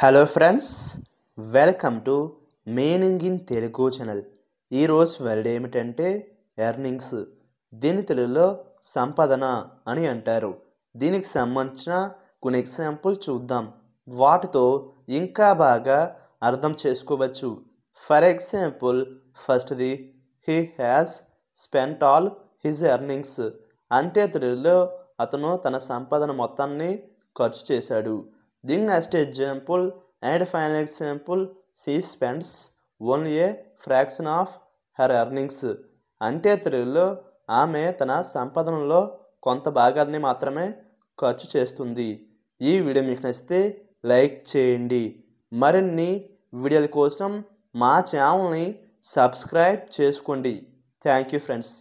hello friends welcome to meaning in Telugu channel ఈరోజు word ఏమిటంటే earnings దీని తెలుగులో సంపాదన అని అంటారు దీనికి సంబంధించిన కొన్ని ఎగ్జాంపుల్ చూద్దాం వాటితో ఇంకా బాగా అర్థం చేసుకోవచ్చు ఫర్ ఎగ్జాంపుల్ ఫస్ట్ది he has spent all his earnings అంటే తెలుగులో అతను తన సంపాదన మొత్తాన్ని ఖర్చు చేశాడు The next example and final example she spends only a fraction of her earnings అంటే తెలుగులో ఆమె తన సంపాదనలో కొంత భాగాన్ని మాత్రమే ఖర్చు చేస్తుంది ఈ వీడియో మీకు నచ్చితే లైక్ చేయండి మరిన్ని వీడియోల కోసం మా ఛానల్ని సబ్స్క్రైబ్ చేసుకోండి థ్యాంక్ యూ ఫ్రెండ్స్